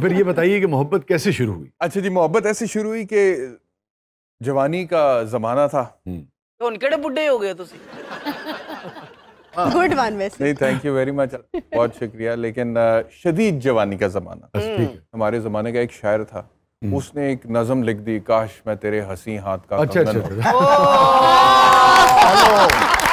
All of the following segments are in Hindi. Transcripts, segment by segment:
फिर ये बताइए कि मोहब्बत कैसे शुरू हुई अच्छा जी मोहब्बत ऐसे शुरू हुई कि जवानी का जमाना था हम्म। तो उनके तो बुढ़े हो गए हाँ। गुड वन वैसे नहीं थैंक यू वेरी मच बहुत शुक्रिया लेकिन शदीद जवानी का ज़माना अच्छा, हम्म। हमारे ज़माने का एक शायर था हम्म। उसने एक नज़म लिख दी काश मैं तेरे हसी हाथ का अच्छा, अच्छा, अच्छा।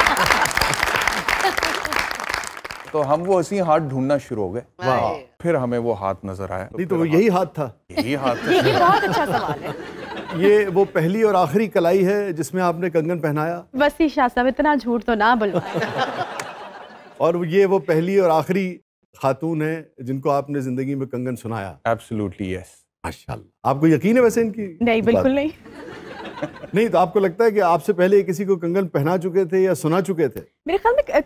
तो हम वो ऐसे हाथ ढूंढना शुरू हो गए फिर हमें वो हाथ नजर आया नहीं तो वो यही हाथ था यही हाथ था। ये बहुत अच्छा सवाल है ये वो पहली और आखिरी कलाई है जिसमें आपने कंगन पहनाया वसी शाह इतना झूठ तो ना बोलो और ये वो पहली और आखिरी खातून है जिनको आपने जिंदगी में कंगन सुनाया एब्सोल्युटली यस माशाल्लाह आपको यकीन है वैसे इनकी नहीं बिल्कुल नहीं नहीं तो आपको लगता है कि आपसे पहले किसी को कंगन पहना चुके थे या सुना चुके थे मेरे ख्याल में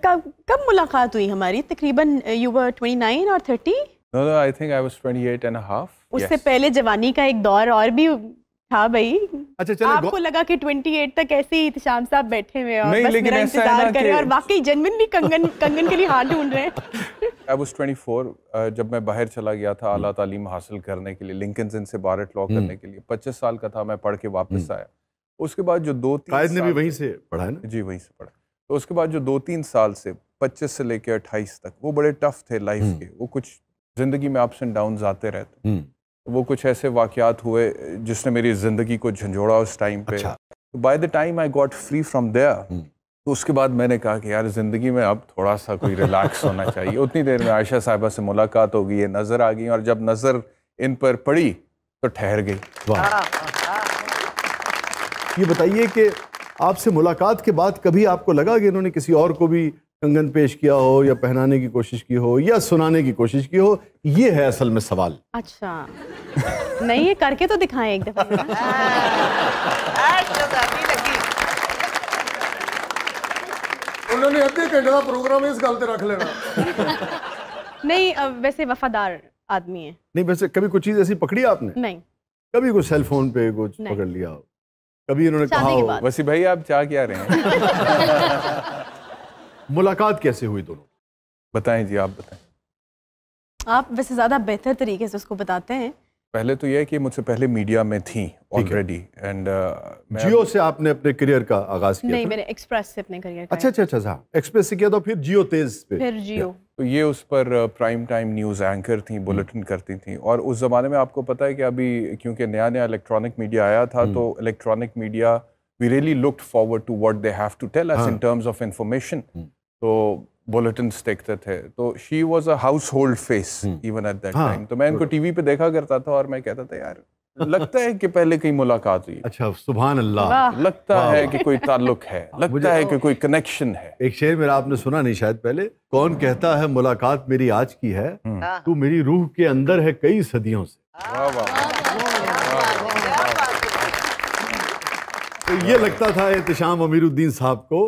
कब मुलाकात हुई हमारी तकरीबन यू वर 29 और 30 no no I think I was 28 and half उससे पहले जवानी का एक दौर और भी था भाई अच्छा चलो आपको लगा कि 28 तक ऐसे ही इत्शाम साहब बैठे हुए और नहीं, बस लेकिन मेरा इंतजार कर रहे हैं और वाकई भी कंगन कंगन के लिए हाथ ढूंढ रहे हैं आई वाज 24 जब मैं बाहर चला गया था आला तालीम हासिल करने के लिए लिंकन से बारट लॉ हम्म। करने के लिए 25 साल का था मैं पढ़ के वापस हम्म। आया उसके बाद जो दो तीन ने भी वहीं से पढ़ा है ना जी वहीं से पढ़ा तो उसके बाद जो दो तीन साल से पच्चीस से लेकर अट्ठाईस तक वो बड़े टफ थे लाइफ हम्म। के वो कुछ ज़िंदगी में अप्स एंड डाउन आते रहते हम्म। वो कुछ ऐसे वाक़ात हुए जिसने मेरी ज़िंदगी को झंझोड़ा उस टाइम पे अच्छा। तो by the time I got free from there तो उसके बाद मैंने कहा कि यार ज़िंदगी में अब थोड़ा सा कोई रिलैक्स होना चाहिए उतनी देर में आयशा साहिबा से मुलाकात हो गई है नज़र आ गई और जब नज़र इन पर पड़ी तो ठहर गई वाह हाँ, हाँ। ये बताइए कि आपसे मुलाकात के बाद कभी आपको लगा कि इन्होंने किसी और को भी कंगन पेश किया हो या पहनाने की कोशिश की हो या सुनाने की कोशिश की हो ये है असल में सवाल अच्छा नहीं ये करके तो दिखाएं एक दफा उन्होंने ਅੱਧੇ ਘੰਟੇ ਦਾ ਪ੍ਰੋਗਰਾਮ ਇਸ ਗੱਲ ਤੇ ਰੱਖ ਲੈਣਾ ਨਹੀਂ नहीं वैसे कभी कुछ चीज ऐसी पकड़ी आपने नहीं कभी कुछ सेल फोन पे कुछ पकड़ लिया हो कभी उन्होंने कहा हो वसी भाई आप चाह क्या रहे हैं मुलाकात कैसे हुई दोनों बताएं जी आप बताएं आप वैसे ज़्यादा बेहतर तरीके से उसको बताते हैं पहले तो यह है कि मुझसे पहले मीडिया में थी ऑलरेडी एंड uh, जियो से आपने अपने करियर का आगाज किया नहीं मैंने एक्सप्रेस से अपने करियर अच्छा अच्छा अच्छा साहब हाँ। एक्सप्रेस से किया तो फिर जियो तेज पे फिर जियो तो ये उस पर प्राइम टाइम न्यूज़ एंकर थी बुलेटिन हम्म। करती थी और उस ज़माने में आपको पता है कि अभी क्योंकि नया नया इलेक्ट्रॉनिक मीडिया आया था हम्म। तो electronic media we really looked forward to what they have to tell us in terms of information तो बुलेटिन्स देखते थे तो she was a household face even at that time तो मैं इनको टीवी पे देखा करता था और मैं कहता था यार लगता है कि पहले कहीं मुलाकात हुई अच्छा सुबह अल्लाह लगता है कि कोई ताल्लुक है लगता है कि कोई कनेक्शन है एक शेर मेरा आपने सुना नहीं शायद पहले कौन कहता है मुलाकात मेरी आज की है तू मेरी रूह के अंदर है कई सदियों से तो ये लगता था एहतम अमीरुद्दीन साहब को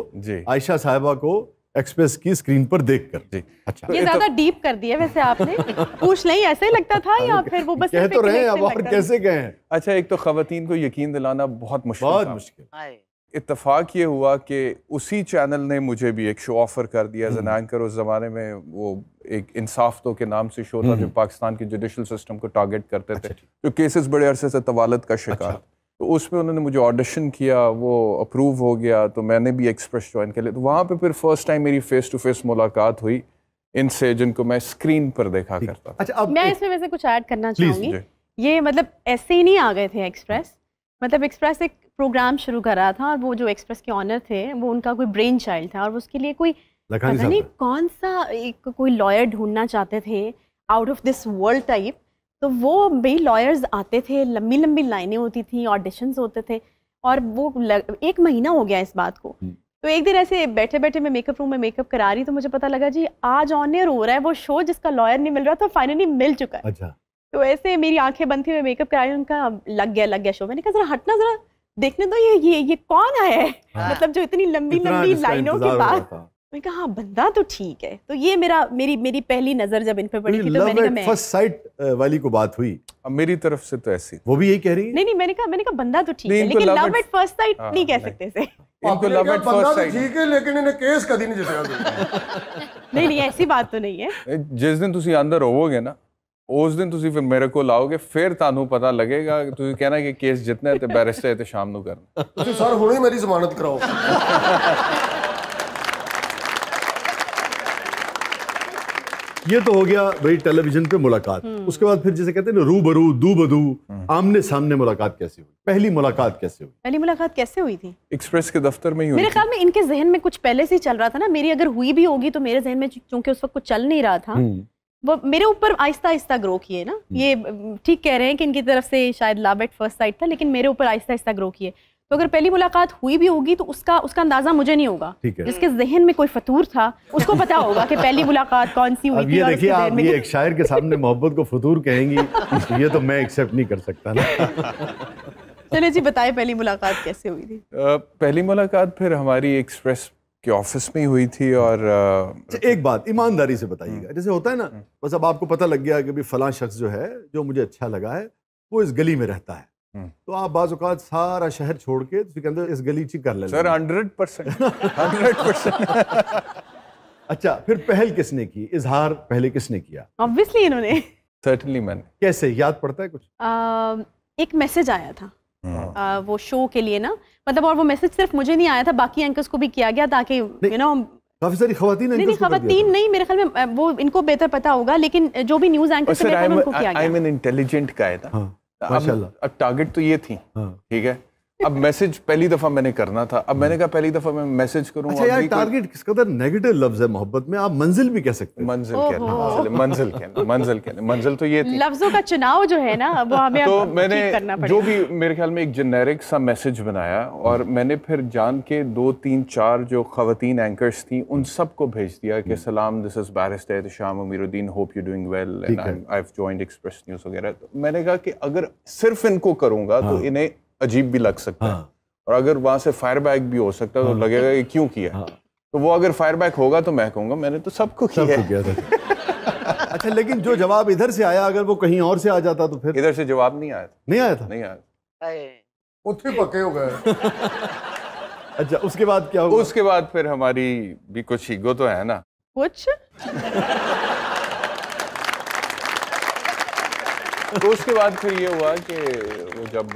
आयशा साहबा को एक्सप्रेस की स्क्रीन पर देख कर अच्छा ये तो ज्यादा डीप कर दिया वैसे आपने पूछ नहीं ऐसे ही लगता था या फिर वो बस कह तो रहे अब और कैसे कहें अच्छा एक तो खातन को यकीन दिलाना बहुत मुश्किल बहुत मुश्किल इतफाक़ ये हुआ कि उसी चैनल ने मुझे भी एक शो ऑफ़र कर दिया हम्म। जनान कर उस ज़माने में वो एक इंसाफ तो के नाम से शो था जो हम्म। पाकिस्तान के जुडिशल सिस्टम को टारगेट करते अच्छा थे जो केसेस बड़े अरसे से तवालत का शिकार अच्छा। तो उसमें उन्होंने मुझे ऑडिशन किया वो अप्रूव हो गया तो मैंने भी एक्सप्रेस ज्वाइन कर लिया तो वहाँ पे फिर फर्स्ट टाइम मेरी फेस टू फेस मुलाकात हुई इनसे जिनको मैं स्क्रीन पर देखा करता अच्छा अब मैं इसमें वैसे कुछ ऐड करना चाहूँगी ये मतलब ऐसे ही नहीं आ गए थे एक्सप्रेस मतलब एक्सप्रेस एक प्रोग्राम शुरू कर रहा था और वो जो एक्सप्रेस के ऑनर थे वो उनका कोई ब्रेन चाइल्ड था और उसके लिए कोई पता नहीं कौन सा एक कोई लॉयर ढूंढना चाहते थे out of this world type तो वो भी लॉयर्स आते थे लंबी लंबी लाइनें होती थी ऑडिशंस होते थे और वो लग, एक महीना हो गया इस बात को हम्म। तो एक दिन ऐसे बैठे बैठे मैं मेकअप रूम में मेकअप करा रही तो मुझे पता लगा जी आज ऑन एयर हो रहा है वो शो जिसका लॉयर नहीं मिल रहा था फाइनली मिल चुका है अच्छा तो ऐसे मेरी आंखें बंद थी मैं मेकअप करा रही उनका लग गया लग गया शो मैंने कहा जरा हटना जरा देखने दो ये ये ये कौन आया है हाँ। मतलब जो इतनी लंबी लंबी लाइनों के बाद मैंने कहा हाँ बंदा तो ठीक है तो ये मेरा मेरी मेरी पहली नजर जब इन पे पड़ी थी तो मैंने कहा मैं फर्स्ट साइट uh, वाली को बात हुई अब मेरी तरफ से तो ऐसी वो भी यही कह रही है नहीं नहीं मैंने कहा मैंने कहा बंदा तो ठीक है लेकिन लव एट फर्स्ट साइट नहीं कह हाँ, सकते थे इनको लव एट फर्स्ट साइट ठीक है लेकिन इन्हें केस कभी नहीं जिताया नहीं नहीं ऐसी बात तो नहीं है जिस दिन तुम अंदर होवोगे ना उस दिन तुम फिर मेरे को लाओगे फिर ਤੁਹਾਨੂੰ पता लगेगा कि ਤੁਸੀਂ ਕਹਿਣਾ ਕਿ ਕੇਸ ਜਿੱਤਣਾ ਤੇ ਬੈਰਿਸਟਰ ਤੇ ਸ਼ਾਮ ਨੂੰ ਕਰਨਾ ਤੁਸੀਂ ਸਰ ਹੁਣੇ ਮੇਰੀ ਜ਼ਮਾਨਤ ये तो हो गया भाई टेलीविजन पे मुलाकात हम्म। उसके बाद फिर जैसे कहते हैं ना रू बरू दू बदू हम्म। आमने सामने मुलाकात कैसे हुई पहली मुलाकात कैसे हुई पहली मुलाकात कैसे हुई थी एक्सप्रेस के दफ्तर में ही मेरे ख्याल में इनके जहन में कुछ पहले से ही चल रहा था ना मेरी अगर हुई भी होगी तो मेरे जहन में चूंकि उस वक्त कुछ चल नहीं रहा था हम्म। वो मेरे ऊपर आहिस्ता आहिस्ता ग्रो किए ना ये ठीक कह रहे हैं कि इनकी तरफ से शायद लाभ एट फर्स्ट साइड था लेकिन मेरे ऊपर आहिस्ता आहिस्ता ग्रो किए तो अगर पहली मुलाकात हुई भी होगी तो उसका उसका अंदाजा मुझे नहीं होगा जिसके जहन में कोई फतूर था उसको पता होगा कि पहली मुलाकात कौन सी हुई ये देखिए आप ये एक शायर के सामने मोहब्बत को फतूर कहेंगी ये तो मैं एक्सेप्ट नहीं कर सकता ना चले जी बताए पहली मुलाकात कैसे हुई थी पहली मुलाकात फिर हमारी एक्सप्रेस के ऑफिस में ही हुई थी और अच्छा, एक बात ईमानदारी से बताइएगा हम्म। जैसे होता है ना हम्म। बस अब आपको पता लग गया कि भी शख्स जो है जो मुझे अच्छा लगा है वो इस गली में रहता है हम्म। तो आप बाज़ात सारा शहर छोड़ के सिकंदर इस गली ची कर ले sir hundred percent hundred percent अच्छा फिर पहल किसने की इजहार पहले किसने किया ऑब्वियसली इन्होंने सर्टनली मैंने कैसे याद पड़ता है कुछ एक मैसेज आया था आ, हाँ। वो शो के लिए ना मतलब और वो मैसेज सिर्फ मुझे नहीं आया था बाकी एंकर्स को भी किया गया ताकि यू नो काफी सारी खवातीन नहीं नहीं खवातीन नहीं मेरे ख्याल में वो इनको बेहतर पता होगा लेकिन जो भी news anchor I am intelligent का है था अब टारगेट तो ये थी हाँ। ठीक है अब मैसेज पहली दफा मैंने करना था अब मैंने कहा पहली दफा मैं मैसेज करूं अच्छा यार टारगेट किस कदर नेगेटिव लफ्ज है मोहब्बत में आप मंजिल भी कह सकते हैं मंजिल कहना मंजिल कहना मंजिल कहना मंजिल तो ये थी लफ्जों का चुनाव जो है ना वो हमें तो मैंने जो भी मेरे ख्याल में एक जेनेरिक सा मैसेज बनाया और मैंने फिर जान के दो तीन चार जो खवतीन एंकर्स थी उन सबको भेज दिया कि हम्म। सलाम this is barrister Sham Amiruddin hope you doing well and I have joined Express News वगैरह तो मैंने कहा कि अगर सिर्फ इनको करूंगा तो हाँ। इन्हें अजीब भी लग सकता है हाँ। और अगर वहां से फायर बैक भी हो सकता है तो हाँ। लगेगा कि क्यों किया हाँ। तो वो अगर फायर बैक होगा तो मैं कहूँगा मैंने तो सबको सब किया था अच्छा लेकिन जो जवाब इधर से आया अगर वो कहीं और से आ जाता तो फिर इधर से जवाब नहीं आया था नहीं आया था नहीं आया उठे पके हो गए अच्छा उसके बाद क्या हुआ उसके बाद फिर हमारी भी कुछ ईगो तो है ना कुछ तो उसके बाद फिर ये हुआ कि वो जब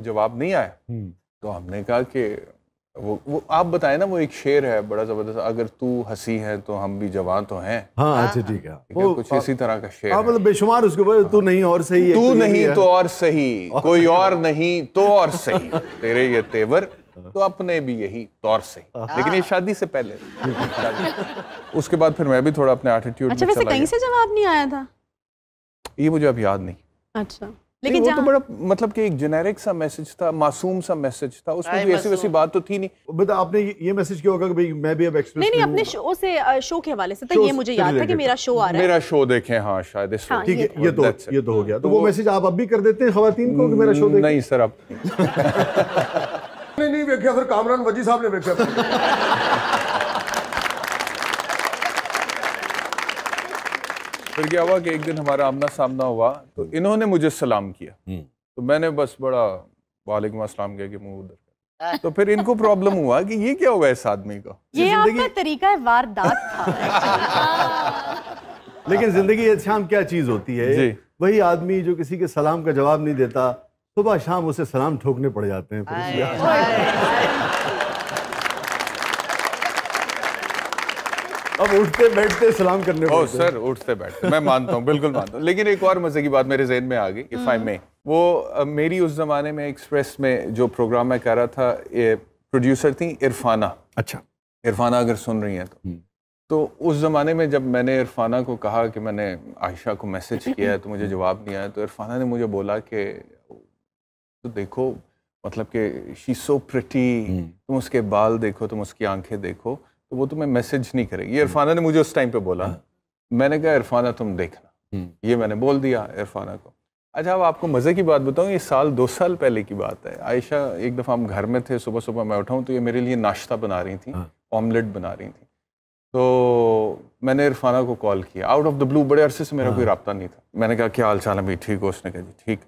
जवाब नहीं आया हम्म। तो हमने कहा कि वो वो आप बताए ना वो एक शेर है बड़ा जबरदस्त अगर तू हसी है तो हम भी जवान तो हैं हाँ अच्छा हाँ। ठीक है वो कुछ इसी तरह का शेर मतलब बेशुमार उसके ऊपर तू हाँ। नहीं और सही तू नहीं तो और सही कोई और नहीं तो और सही तेरे ये तेवर तो अपने भी यही तौर तो से हाँ। लेकिन ये शादी से पहले उसके बाद फिर मैं भी थोड़ा अपने अच्छा वैसे कहीं से जवाब नहीं आया था ये मुझे अब याद नहीं अच्छा लेकिन वो तो बड़ा मतलब कि एक जेनेरिक सा मैसेज था मासूम सा मैसेज था उसमें भी ऐसी वैसी बात तो थी नहीं बता आपने ये मैसेज क्यों होगा कि भाई मैं भी अब एक्सप्रेस नहीं नहीं अपने शो से शो के हवाले से तो ये मुझे याद था कि मेरा शो आ रहा है मेरा शो देखें हाँ शायद इस हाँ, ठीक है ये तो ये तो हो गया तो, तो वो मैसेज आप अब भी कर देते हैं खातन को कि मेरा शो देखें नहीं सर अब नहीं नहीं देखा सर कामरान वजी साहब ने देखा फिर क्या हुआ कि एक दिन हमारा आमना सामना हुआ तो हम्म। इन्होंने मुझे सलाम किया हम्म। तो मैंने बस बड़ा वालेकुम असलम कह के मुँह उधर तो फिर इनको प्रॉब्लम हुआ कि ये क्या हुआ इस आदमी का ये आपका तरीका है वारदात लेकिन जिंदगी शाम क्या चीज होती है वही आदमी जो किसी के सलाम का जवाब नहीं देता सुबह शाम उसे सलाम ठोकने पड़ जाते हैं अब उठते बैठते सलाम करने ओ सर उठते बैठते मैं मानता हूँ बिल्कुल मानता हूँ लेकिन एक और मज़े की बात मेरे जहन में आ गई इफ़ आई मे वो मेरी उस ज़माने में एक्सप्रेस में जो प्रोग्राम मैं कर रहा था ये प्रोड्यूसर थी इरफाना अच्छा इरफाना अगर सुन रही हैं तो हम्म। तो उस ज़माने में जब मैंने इरफाना को कहा कि मैंने आयशा को मैसेज किया है तो मुझे जवाब नहीं आया तो इरफाना ने मुझे बोला कि तो देखो मतलब कि शीशो सो प्रटी तुम उसके बाल देखो तुम उसकी आंखें देखो तो वो तुम्हें मैसेज नहीं करेगी हम्म। इरफाना ने मुझे उस टाइम पे बोला हाँ। मैंने कहा इरफाना तुम देखना हम्म। ये मैंने बोल दिया इरफाना को अच्छा अब आपको मज़े की बात बताऊँ ये साल दो साल पहले की बात है आयशा एक दफ़ा हम घर में थे सुबह सुबह मैं उठाऊँ तो ये मेरे लिए नाश्ता बना रही थी ऑमलेट हाँ। बना रही थी तो मैंने इरफाना को कॉल किया आउट ऑफ द ब्लू बड़े अरसे से मेरा हाँ। कोई रबता नहीं था मैंने कहा क्या हाल चाल है भाई ठीक हो उसने कहा जी ठीक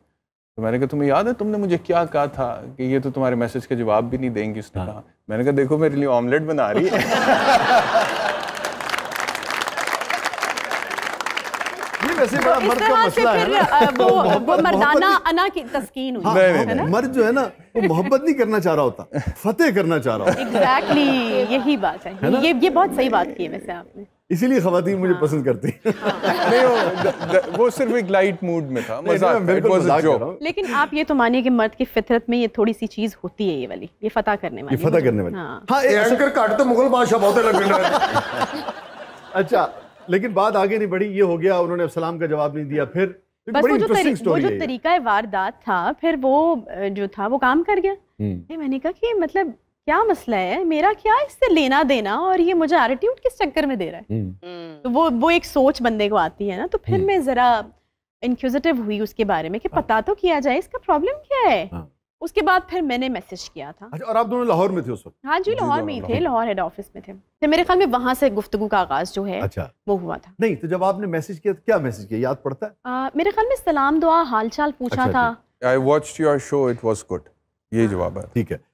तो मैंने कहा तुम्हें याद है तुमने मुझे क्या कहा था कि ये तो तुम्हारे मैसेज के जवाब भी नहीं देंगी उसने हाँ। कहा मैंने कहा देखो मेरे लिए ऑमलेट बना रही है वैसे मर्द जो है ना वो मोहब्बत नहीं करना चाह रहा होता फतेह करना चाह रहा होता एग्जैक्टली यही बात है ये ये बहुत सही बात की है वैसे आपने इसीलिए खातन मुझे पसंद हाँ। करती हाँ। नहीं वो द, द, वो सिर्फ एक लाइट मूड में था मजाक लेकिन आप ये तो मानिए कि मर्द की फितरत में ये थोड़ी सी चीज होती है ये वाली ये फतह करने वाली फतह करने वाली हाँ, हाँ ये एंकर काट तो मुगल बादशाह बहुत अलग अच्छा लेकिन बात आगे नहीं बढ़ी ये हो गया उन्होंने सलाम का जवाब नहीं दिया फिर बस वो जो, वो जो तरीका वारदात था फिर वो जो था वो काम कर गया हम्म। मैंने कहा कि मतलब क्या मसला है मेरा क्या इससे लेना देना और ये मुझे एटीट्यूड किस चक्कर में दे रहा है हम्म। हम्म। तो वो वो एक सोच बंदे को आती है ना तो फिर हम्म। मैं ज़रा इंक्यूजिटिव हुई उसके बारे में कि हाँ। पता तो किया जाए इसका प्रॉब्लम क्या है हाँ। उसके बाद फिर मैंने मैसेज किया था अच्छा, और आप दोनों लाहौर में थे उस वक्त हाँ जी लाहौर में ही थे लाहौर हेड ऑफिस में थे फिर मेरे ख्याल में वहाँ से गुफ्तु का आगाज जो है अच्छा वो हुआ था नहीं तो जब आपने मैसेज किया तो क्या मैसेज किया याद पड़ता है आ, मेरे ख्याल में सलाम दुआ हाल पूछा अच्छा, था I watched your show it was good ये हाँ। जवाब है ठीक है